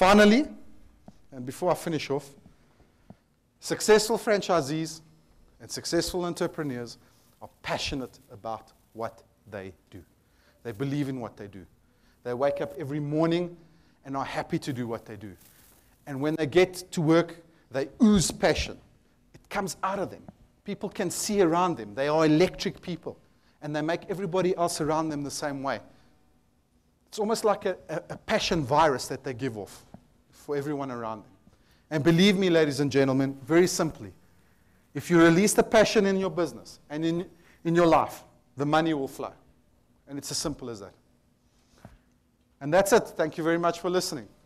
Finally, and before I finish off, successful franchisees and successful entrepreneurs are passionate about what they do. They believe in what they do. They wake up every morning and are happy to do what they do. And when they get to work, they ooze passion. It comes out of them. People can see around them. They are electric people. And they make everybody else around them the same way. It's almost like a, a, a passion virus that they give off for everyone around them. And believe me, ladies and gentlemen, very simply, if you release the passion in your business and in, in your life, the money will flow. And it's as simple as that. And that's it. Thank you very much for listening.